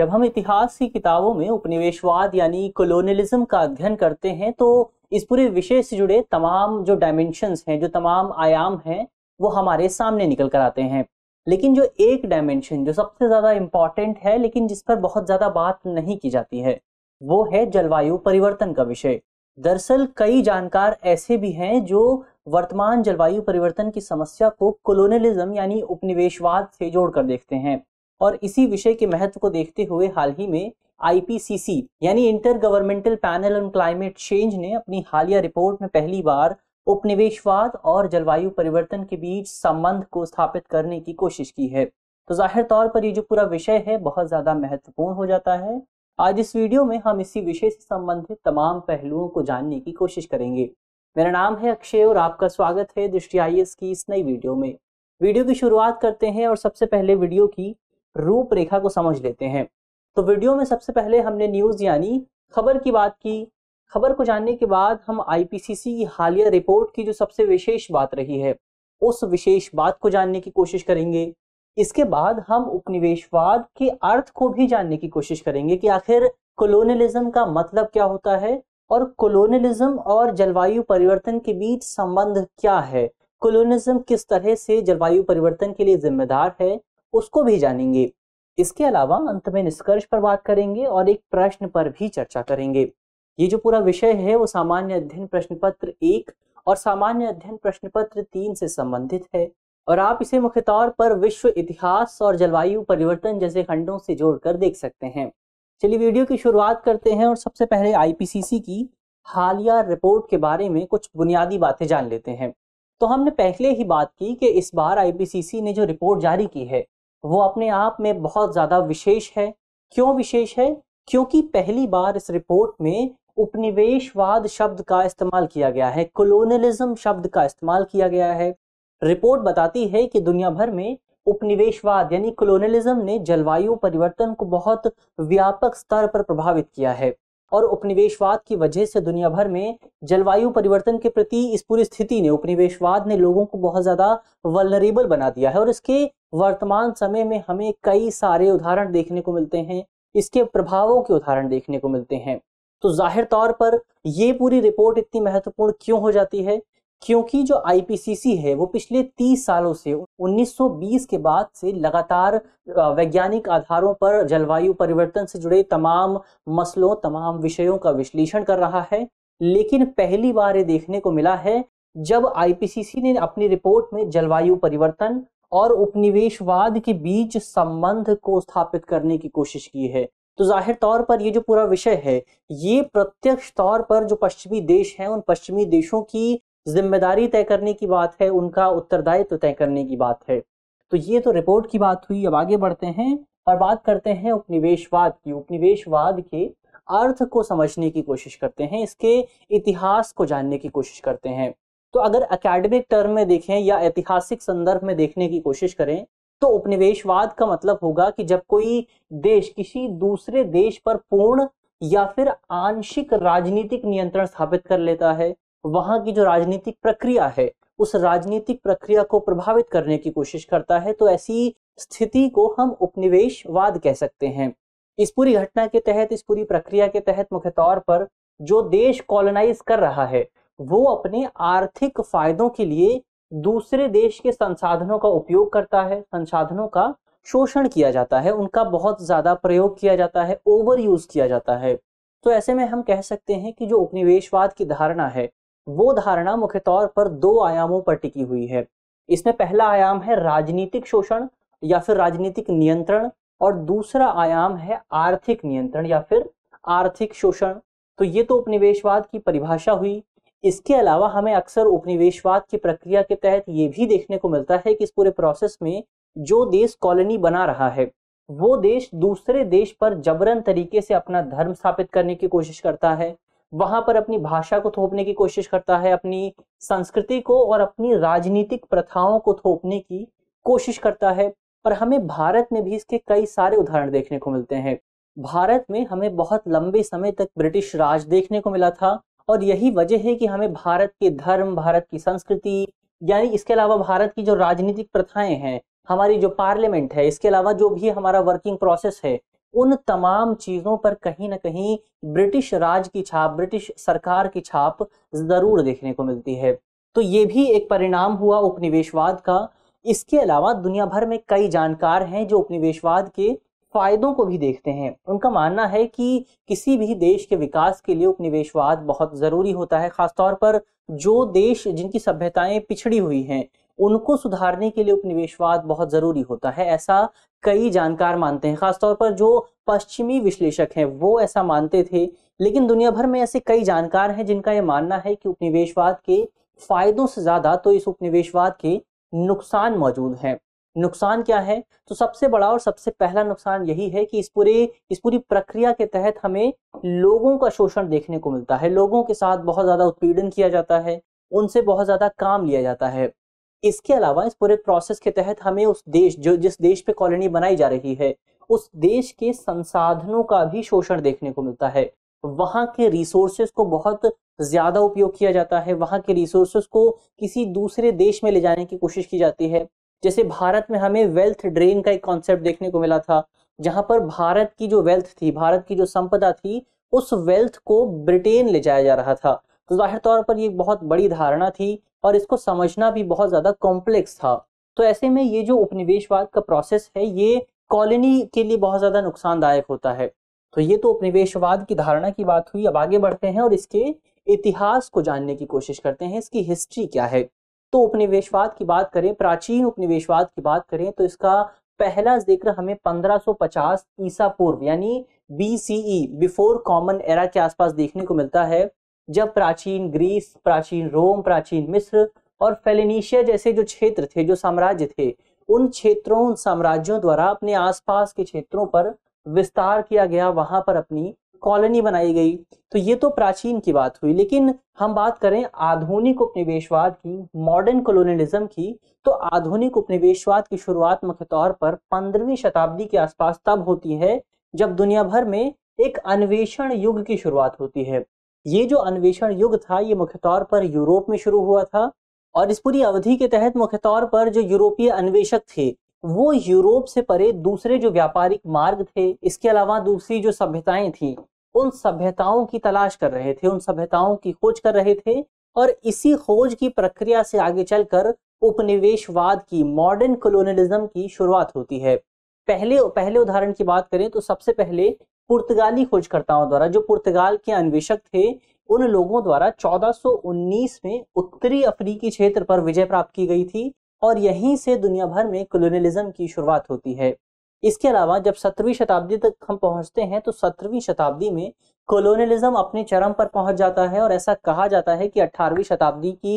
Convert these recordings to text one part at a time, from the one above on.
जब हम इतिहास की किताबों में उपनिवेशवाद यानी कॉलोनियलिज्म का अध्ययन करते हैं तो इस पूरे विषय से जुड़े तमाम जो डायमेंशंस हैं जो तमाम आयाम हैं वो हमारे सामने निकल कर आते हैं लेकिन जो एक डायमेंशन जो सबसे ज़्यादा इम्पॉर्टेंट है लेकिन जिस पर बहुत ज़्यादा बात नहीं की जाती है वो है जलवायु परिवर्तन का विषय दरअसल कई जानकार ऐसे भी हैं जो वर्तमान जलवायु परिवर्तन की समस्या को कॉलोनियलिज्म यानी उपनिवेशवाद से जोड़कर देखते हैं और इसी विषय के महत्व को देखते हुए हाल ही में आईपीसीसी यानी intergovernmental panel on climate change ने अपनी हालिया रिपोर्ट में पहली बार उपनिवेशवाद और जलवायु परिवर्तन के बीच संबंध को स्थापित करने की कोशिश की है तो जाहिर तौर पर ये जो पूरा विषय है बहुत ज़्यादा महत्वपूर्ण हो जाता है आज इस वीडियो में हम इसी विषय से संबंधित तमाम पहलुओं को जानने की कोशिश करेंगे मेरा नाम है अक्षय और आपका स्वागत है दृष्टि आई की इस नई वीडियो में वीडियो की शुरुआत करते हैं और सबसे पहले वीडियो की रूपरेखा को समझ लेते हैं तो वीडियो में सबसे पहले हमने न्यूज़ यानी खबर की बात की खबर को जानने के बाद हम आईपीसीसी की हालिया रिपोर्ट की जो सबसे विशेष बात रही है उस विशेष बात को जानने की कोशिश करेंगे इसके बाद हम उपनिवेशवाद के अर्थ को भी जानने की कोशिश करेंगे कि आखिर कोलोनलिज्म का मतलब क्या होता है और कोलोनलिज्म और जलवायु परिवर्तन के बीच संबंध क्या है कोलोनलिज्म किस तरह से जलवायु परिवर्तन के लिए जिम्मेदार है उसको भी जानेंगे इसके अलावा अंत में निष्कर्ष पर बात करेंगे और एक प्रश्न पर भी चर्चा करेंगे ये जो पूरा विषय है वो सामान्य अध्ययन प्रश्न पत्र एक और सामान्य अध्ययन प्रश्न पत्र तीन से संबंधित है और आप इसे मुख्य तौर पर विश्व इतिहास और जलवायु परिवर्तन जैसे खंडों से जोड़कर देख सकते हैं चलिए वीडियो की शुरुआत करते हैं और सबसे पहले आईपीसीसी की हालिया रिपोर्ट के बारे में कुछ बुनियादी बातें जान लेते हैं तो हमने पहले ही बात की कि इस बार आईपीसीसी ने जो रिपोर्ट जारी की है वो अपने आप में बहुत ज़्यादा विशेष है क्यों विशेष है क्योंकि पहली बार इस रिपोर्ट में उपनिवेशवाद शब्द का इस्तेमाल किया गया है कोलोनलिज्म शब्द का इस्तेमाल किया गया है रिपोर्ट बताती है कि दुनिया भर में उपनिवेशवाद यानी कोलोनलिज्म ने जलवायु परिवर्तन को बहुत व्यापक स्तर पर प्रभावित किया है और उपनिवेशवाद की वजह से दुनिया भर में जलवायु परिवर्तन के प्रति इस पूरी स्थिति ने उपनिवेशवाद ने लोगों को बहुत ज़्यादा वलरेबल बना दिया है और इसके वर्तमान समय में हमें कई सारे उदाहरण देखने को मिलते हैं इसके प्रभावों के उदाहरण देखने को मिलते हैं तो जाहिर तौर पर ये पूरी रिपोर्ट इतनी महत्वपूर्ण क्यों हो जाती है क्योंकि जो आईपीसीसी है वो पिछले 30 सालों से 1920 के बाद से लगातार वैज्ञानिक आधारों पर जलवायु परिवर्तन से जुड़े तमाम मसलों तमाम विषयों का विश्लेषण कर रहा है लेकिन पहली बार ये देखने को मिला है जब आईपीसीसी ने अपनी रिपोर्ट में जलवायु परिवर्तन और उपनिवेशवाद के बीच संबंध को स्थापित करने की कोशिश की है तो जाहिर तौर पर ये जो पूरा विषय है ये प्रत्यक्ष तौर पर जो पश्चिमी देश हैं उन पश्चिमी देशों की जिम्मेदारी तय करने की बात है उनका उत्तरदायित्व तय करने की बात है तो ये तो रिपोर्ट की बात हुई अब आगे बढ़ते हैं और बात करते हैं उपनिवेशवाद की उपनिवेशवाद के अर्थ को समझने की कोशिश करते हैं इसके इतिहास को जानने की कोशिश करते हैं तो अगर एकेडमिक टर्म में देखें या ऐतिहासिक संदर्भ में देखने की कोशिश करें तो उपनिवेशवाद का मतलब होगा कि जब कोई देश किसी दूसरे देश पर पूर्ण या फिर आंशिक राजनीतिक नियंत्रण स्थापित कर लेता है वहां की जो राजनीतिक प्रक्रिया है उस राजनीतिक प्रक्रिया को प्रभावित करने की कोशिश करता है तो ऐसी स्थिति को हम उपनिवेशवाद कह सकते हैं इस पूरी घटना के तहत इस पूरी प्रक्रिया के तहत मुख्य तौर पर जो देश कॉलोनाइज कर रहा है वो अपने आर्थिक फायदों के लिए दूसरे देश के संसाधनों का उपयोग करता है संसाधनों का शोषण किया जाता है उनका बहुत ज्यादा प्रयोग किया जाता है ओवर यूज किया जाता है तो ऐसे में हम कह सकते हैं कि जो उपनिवेशवाद की धारणा है वो धारणा मुख्य तौर पर दो आयामों पर टिकी हुई है इसमें पहला आयाम है राजनीतिक शोषण या फिर राजनीतिक नियंत्रण और दूसरा आयाम है आर्थिक नियंत्रण या फिर आर्थिक शोषण तो ये तो उपनिवेशवाद की परिभाषा हुई इसके अलावा हमें अक्सर उपनिवेशवाद की प्रक्रिया के तहत ये भी देखने को मिलता है कि इस पूरे प्रोसेस में जो देश कॉलोनी बना रहा है वो देश दूसरे देश पर जबरन तरीके से अपना धर्म स्थापित करने की कोशिश करता है वहां पर अपनी भाषा को थोपने की कोशिश करता है अपनी संस्कृति को और अपनी राजनीतिक प्रथाओं को थोपने की कोशिश करता है पर हमें भारत में भी इसके कई सारे उदाहरण देखने को मिलते हैं भारत में हमें बहुत लंबे समय तक ब्रिटिश राज देखने को मिला था और यही वजह है कि हमें भारत के धर्म भारत की संस्कृति यानी इसके अलावा भारत की जो राजनीतिक प्रथाएं हैं हमारी जो पार्लियामेंट है इसके अलावा जो भी हमारा वर्किंग प्रोसेस है उन तमाम चीज़ों पर कहीं ना कहीं ब्रिटिश राज की छाप ब्रिटिश सरकार की छाप ज़रूर देखने को मिलती है तो ये भी एक परिणाम हुआ उपनिवेशवाद का इसके अलावा दुनिया भर में कई जानकार हैं जो उपनिवेशवाद के फायदों को भी देखते हैं उनका मानना है कि किसी भी देश के विकास के लिए उपनिवेशवाद बहुत ज़रूरी होता है ख़ासतौर पर जो देश जिनकी सभ्यताएं पिछड़ी हुई हैं उनको सुधारने के लिए उपनिवेशवाद बहुत जरूरी होता है ऐसा कई जानकार मानते हैं खासतौर पर जो पश्चिमी विश्लेषक हैं वो ऐसा मानते थे लेकिन दुनिया भर में ऐसे कई जानकार हैं जिनका ये मानना है कि उपनिवेशवाद के फायदों से ज्यादा तो इस उपनिवेशवाद के नुकसान मौजूद हैं नुकसान क्या है तो सबसे बड़ा और सबसे पहला नुकसान यही है कि इस पूरे इस पूरी प्रक्रिया के तहत हमें लोगों का शोषण देखने को मिलता है लोगों के साथ बहुत ज्यादा उत्पीड़न किया जाता है उनसे बहुत ज्यादा काम लिया जाता है इसके अलावा इस पूरे प्रोसेस के तहत हमें उस देश जो जिस देश पे कॉलोनी बनाई जा रही है उस देश के संसाधनों का भी शोषण देखने को मिलता है वहाँ के रिसोर्सेज को बहुत ज्यादा उपयोग किया जाता है वहाँ के रिसोर्सेज को किसी दूसरे देश में ले जाने की कोशिश की जाती है जैसे भारत में हमें वेल्थ ड्रेन का एक कॉन्सेप्ट देखने को मिला था जहाँ पर भारत की जो वेल्थ थी भारत की जो संपदा थी उस वेल्थ को ब्रिटेन ले जाया जा रहा था तो जाहिर तौर पर ये बहुत बड़ी धारणा थी और इसको समझना भी बहुत ज़्यादा कॉम्प्लेक्स था तो ऐसे में ये जो उपनिवेशवाद का प्रोसेस है ये कॉलोनी के लिए बहुत ज़्यादा नुकसानदायक होता है तो ये तो उपनिवेशवाद की धारणा की बात हुई अब आगे बढ़ते हैं और इसके इतिहास को जानने की कोशिश करते हैं इसकी हिस्ट्री क्या है तो उपनिवेशवाद की बात करें प्राचीन उपनिवेशवाद की बात करें तो इसका पहला जिक्र हमें 1550 ईसा पूर्व यानी बीसीई बिफोर कॉमन एरा के आसपास देखने को मिलता है जब प्राचीन ग्रीस प्राचीन रोम प्राचीन मिस्र और फेलिनिशिया जैसे जो क्षेत्र थे जो साम्राज्य थे उन क्षेत्रों उन साम्राज्यों द्वारा अपने आसपास के क्षेत्रों पर विस्तार किया गया वहां पर अपनी कॉलोनी बनाई गई तो ये तो प्राचीन की बात हुई लेकिन हम बात करें आधुनिक उपनिवेशवाद की मॉडर्न कॉलोनियलिज्म की तो आधुनिक उपनिवेशवाद की शुरुआत मुख्य तौर पर पंद्रहवीं शताब्दी के आसपास तब होती है जब दुनिया भर में एक अन्वेषण युग की शुरुआत होती है ये जो अन्वेषण युग था ये मुख्य तौर पर यूरोप में शुरू हुआ था और इस पूरी अवधि के तहत मुख्य तौर पर जो यूरोपीय अन्वेषक थे वो यूरोप से परे दूसरे जो व्यापारिक मार्ग थे इसके अलावा दूसरी जो सभ्यताएं थी उन सभ्यताओं की तलाश कर रहे थे उन सभ्यताओं की खोज कर रहे थे और इसी खोज की प्रक्रिया से आगे चलकर उपनिवेशवाद की मॉडर्न कॉलोनियलिज्म की शुरुआत होती है पहले पहले उदाहरण की बात करें तो सबसे पहले पुर्तगाली खोजकर्ताओं द्वारा जो पुर्तगाल के अन्वेषक थे उन लोगों द्वारा 1419 में उत्तरी अफ्रीकी क्षेत्र पर विजय प्राप्त की गई थी और यहीं से दुनिया भर में कॉलोनियलिज्म की शुरुआत होती है इसके अलावा जब सत्रहवीं शताब्दी तक हम पहुंचते हैं तो सत्रहवीं शताब्दी में कॉलोनियलिज्म अपने चरम पर पहुंच जाता है और ऐसा कहा जाता है कि अठारहवीं शताब्दी की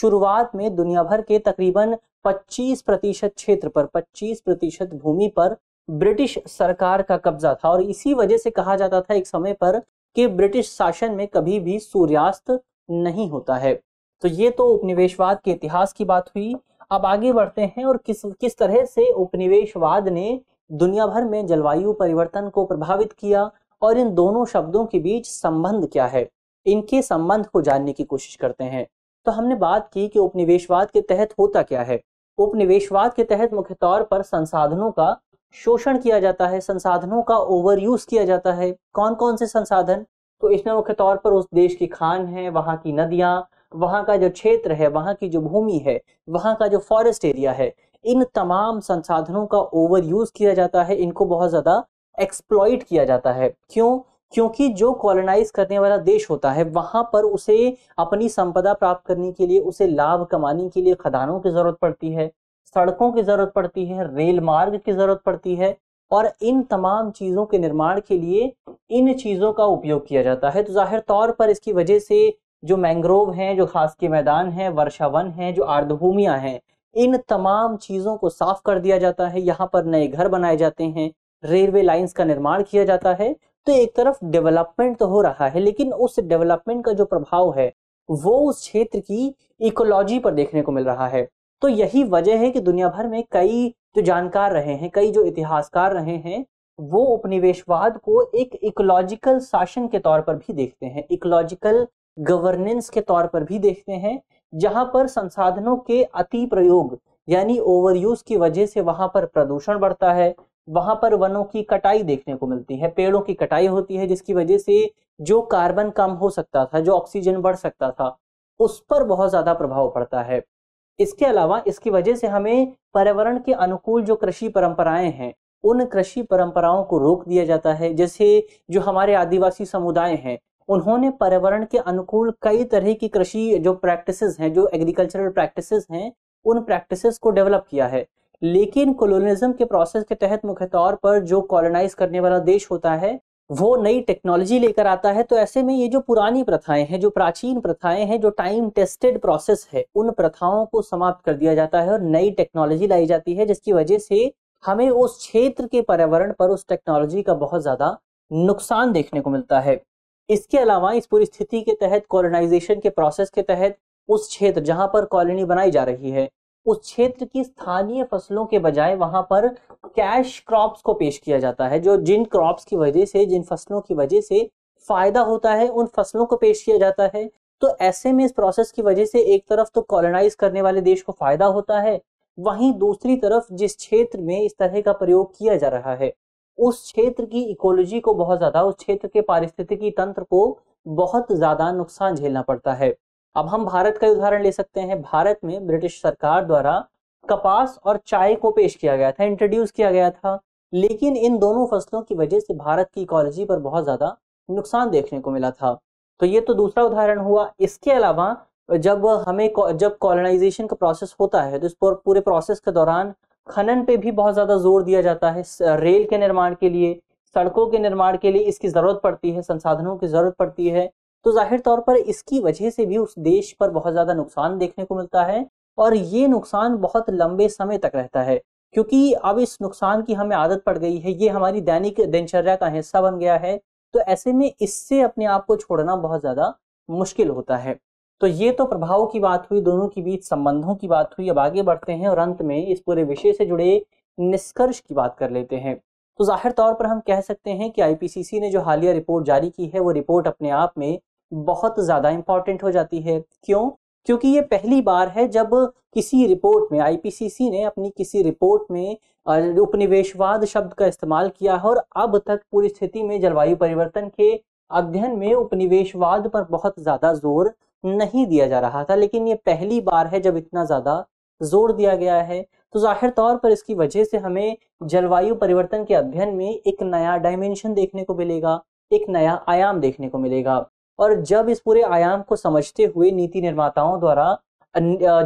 शुरुआत में दुनिया भर के तकरीबन 25 प्रतिशत क्षेत्र पर 25 प्रतिशत भूमि पर ब्रिटिश सरकार का कब्जा था और इसी वजह से कहा जाता था एक समय पर कि ब्रिटिश शासन में कभी भी सूर्यास्त नहीं होता है तो ये तो उपनिवेशवाद के इतिहास की बात हुई अब आगे बढ़ते हैं और किस किस तरह से उपनिवेशवाद ने दुनिया भर में जलवायु परिवर्तन को प्रभावित किया और इन दोनों शब्दों के बीच संबंध क्या है इनके संबंध को जानने की कोशिश करते हैं तो हमने बात की कि उपनिवेशवाद के तहत होता क्या है उपनिवेशवाद के तहत मुख्य तौर पर संसाधनों का शोषण किया जाता है संसाधनों का ओवर यूज किया जाता है कौन कौन से संसाधन तो इसमें मुख्य तौर पर उस देश की खान है वहाँ की नदियाँ वहाँ का जो क्षेत्र है वहाँ की जो भूमि है वहाँ का जो फॉरेस्ट एरिया है इन तमाम संसाधनों का ओवर यूज किया जाता है इनको बहुत ज़्यादा एक्सप्लॉइट किया जाता है क्यों क्योंकि जो कॉलोनाइज करने वाला देश होता है वहां पर उसे अपनी संपदा प्राप्त करने के लिए उसे लाभ कमाने के लिए खदानों की जरूरत पड़ती है सड़कों की जरूरत पड़ती है रेल मार्ग की जरूरत पड़ती है और इन तमाम चीज़ों के निर्माण के लिए इन चीज़ों का उपयोग किया जाता है तो जाहिर तौर पर इसकी वजह से जो मैंग्रोव हैं जो खास के मैदान हैं वन हैं जो आर्द्रभूमियाँ हैं इन तमाम चीज़ों को साफ कर दिया जाता है यहाँ पर नए घर बनाए जाते हैं रेलवे लाइंस का निर्माण किया जाता है तो एक तरफ डेवलपमेंट तो हो रहा है लेकिन उस डेवलपमेंट का जो प्रभाव है वो उस क्षेत्र की इकोलॉजी पर देखने को मिल रहा है तो यही वजह है कि दुनिया भर में कई जो जानकार रहे हैं कई जो इतिहासकार रहे हैं वो उपनिवेशवाद को एक इकोलॉजिकल शासन के तौर पर भी देखते हैं इकोलॉजिकल गवर्नेंस के तौर पर भी देखते हैं जहां पर संसाधनों के अति प्रयोग यानी ओवर यूज की वजह से वहां पर प्रदूषण बढ़ता है वहां पर वनों की कटाई देखने को मिलती है पेड़ों की कटाई होती है जिसकी वजह से जो कार्बन कम हो सकता था जो ऑक्सीजन बढ़ सकता था उस पर बहुत ज्यादा प्रभाव पड़ता है इसके अलावा इसकी वजह से हमें पर्यावरण के अनुकूल जो कृषि परंपराएं हैं उन कृषि परंपराओं को रोक दिया जाता है जैसे जो हमारे आदिवासी समुदाय हैं उन्होंने पर्यावरण के अनुकूल कई तरह की कृषि जो प्रैक्टिसेस हैं जो एग्रीकल्चरल प्रैक्टिसेस हैं उन प्रैक्टिसेस को डेवलप किया है लेकिन कॉलोनिज्म के प्रोसेस के तहत मुख्य तौर पर जो कॉलोनाइज करने वाला देश होता है वो नई टेक्नोलॉजी लेकर आता है तो ऐसे में ये जो पुरानी प्रथाएं हैं जो प्राचीन प्रथाएं हैं जो टाइम टेस्टेड प्रोसेस है उन प्रथाओं को समाप्त कर दिया जाता है और नई टेक्नोलॉजी लाई जाती है जिसकी वजह से हमें उस क्षेत्र के पर्यावरण पर उस टेक्नोलॉजी का बहुत ज्यादा नुकसान देखने को मिलता है इसके अलावा इस पूरी स्थिति के तहत कॉलोनाइजेशन के प्रोसेस के तहत उस क्षेत्र जहां पर कॉलोनी बनाई जा रही है उस क्षेत्र की स्थानीय फसलों के बजाय वहां पर कैश क्रॉप्स को पेश किया जाता है जो जिन क्रॉप्स की वजह से जिन फसलों की वजह से फायदा होता है उन फसलों को पेश किया जाता है तो ऐसे में इस प्रोसेस की वजह से एक तरफ तो कॉलोनाइज करने वाले देश को फायदा होता है वहीं दूसरी तरफ जिस क्षेत्र में इस तरह का प्रयोग किया जा रहा है उस क्षेत्र की इकोलॉजी को बहुत ज्यादा उस क्षेत्र के पारिस्थितिकी तंत्र को बहुत ज्यादा नुकसान झेलना पड़ता है अब हम भारत का उदाहरण ले सकते हैं भारत में ब्रिटिश सरकार द्वारा कपास और चाय को पेश किया गया था इंट्रोड्यूस किया गया था लेकिन इन दोनों फसलों की वजह से भारत की इकोलॉजी पर बहुत ज्यादा नुकसान देखने को मिला था तो ये तो दूसरा उदाहरण हुआ इसके अलावा जब हमें जब कॉलोनाइजेशन का प्रोसेस होता है तो इस पूरे प्रोसेस के दौरान खनन पे भी बहुत ज्यादा जोर दिया जाता है रेल के निर्माण के लिए सड़कों के निर्माण के लिए इसकी जरूरत पड़ती है संसाधनों की जरूरत पड़ती है तो जाहिर तौर पर इसकी वजह से भी उस देश पर बहुत ज़्यादा नुकसान देखने को मिलता है और ये नुकसान बहुत लंबे समय तक रहता है क्योंकि अब इस नुकसान की हमें आदत पड़ गई है ये हमारी दैनिक दिनचर्या का हिस्सा बन गया है तो ऐसे में इससे अपने आप को छोड़ना बहुत ज़्यादा मुश्किल होता है तो ये तो प्रभाव की बात हुई दोनों के बीच संबंधों की बात हुई अब आगे बढ़ते हैं और अंत में इस पूरे विषय से जुड़े निष्कर्ष की बात कर लेते हैं तो जाहिर तौर पर हम कह सकते हैं कि आईपीसीसी ने जो हालिया रिपोर्ट जारी की है वो रिपोर्ट अपने आप में बहुत ज़्यादा इम्पॉर्टेंट हो जाती है क्यों क्योंकि ये पहली बार है जब किसी रिपोर्ट में आईपीसीसी ने अपनी किसी रिपोर्ट में उपनिवेशवाद शब्द का इस्तेमाल किया है और अब तक पूरी स्थिति में जलवायु परिवर्तन के अध्ययन में उपनिवेशवाद पर बहुत ज़्यादा जोर नहीं दिया जा रहा था लेकिन ये पहली बार है जब इतना ज़्यादा जोर दिया गया है तो जाहिर तौर पर इसकी वजह से हमें जलवायु परिवर्तन के अध्ययन में एक नया डायमेंशन देखने को मिलेगा एक नया आयाम देखने को मिलेगा और जब इस पूरे आयाम को समझते हुए नीति निर्माताओं द्वारा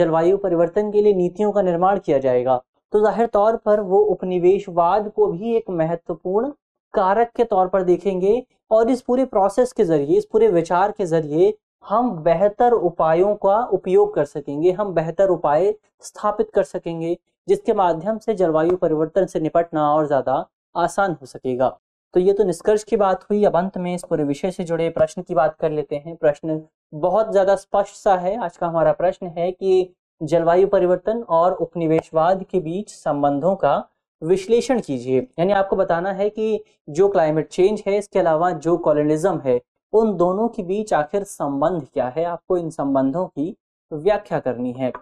जलवायु परिवर्तन के लिए नीतियों का निर्माण किया जाएगा तो जाहिर तौर पर वो उपनिवेशवाद को भी एक महत्वपूर्ण कारक के तौर पर देखेंगे और इस पूरे प्रोसेस के जरिए इस पूरे विचार के जरिए हम बेहतर उपायों का उपयोग कर सकेंगे हम बेहतर उपाय स्थापित कर सकेंगे जिसके माध्यम से जलवायु परिवर्तन से निपटना और ज्यादा आसान हो सकेगा तो ये तो निष्कर्ष की बात हुई अब अंत में इस पूरे विषय से जुड़े प्रश्न की बात कर लेते हैं प्रश्न बहुत ज्यादा स्पष्ट सा है आज का हमारा प्रश्न है कि जलवायु परिवर्तन और उपनिवेशवाद के बीच संबंधों का विश्लेषण कीजिए यानी आपको बताना है कि जो क्लाइमेट चेंज है इसके अलावा जो कॉलोनिज्म है उन दोनों के बीच आखिर संबंध क्या है आपको इन संबंधों की व्याख्या करनी है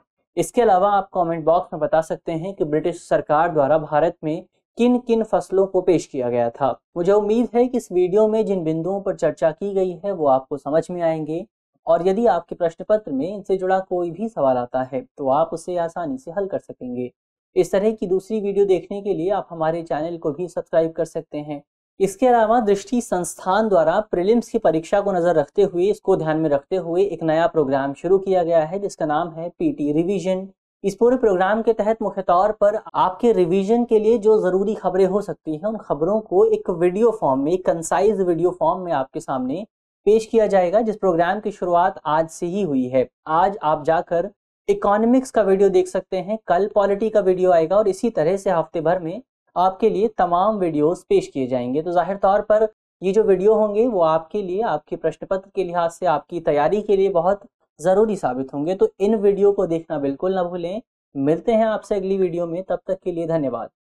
इसके अलावा आप कमेंट बॉक्स में बता सकते हैं कि ब्रिटिश सरकार द्वारा भारत में किन किन फसलों को पेश किया गया था मुझे उम्मीद है कि इस वीडियो में जिन बिंदुओं पर चर्चा की गई है वो आपको समझ में आएंगे और यदि आपके प्रश्न पत्र में इनसे जुड़ा कोई भी सवाल आता है तो आप उसे आसानी से हल कर सकेंगे इस तरह की दूसरी वीडियो देखने के लिए आप हमारे चैनल को भी सब्सक्राइब कर सकते हैं इसके अलावा दृष्टि संस्थान द्वारा प्रिलिम्स की परीक्षा को नजर रखते हुए इसको ध्यान में रखते हुए एक नया प्रोग्राम शुरू किया गया है जिसका नाम है पीटी रिवीजन इस पूरे प्रोग्राम के तहत मुख्य तौर पर आपके रिवीजन के लिए जो ज़रूरी खबरें हो सकती हैं उन खबरों को एक वीडियो फॉर्म में एक कंसाइज वीडियो फॉर्म में आपके सामने पेश किया जाएगा जिस प्रोग्राम की शुरुआत आज से ही हुई है आज आप जाकर इकोनॉमिक्स का वीडियो देख सकते हैं कल पॉलिटी का वीडियो आएगा और इसी तरह से हफ्ते भर में आपके लिए तमाम वीडियोस पेश किए जाएंगे तो जाहिर तौर पर ये जो वीडियो होंगे वो आपके लिए आपके प्रश्न पत्र के लिहाज से आपकी तैयारी के लिए बहुत ज़रूरी साबित होंगे तो इन वीडियो को देखना बिल्कुल ना भूलें मिलते हैं आपसे अगली वीडियो में तब तक के लिए धन्यवाद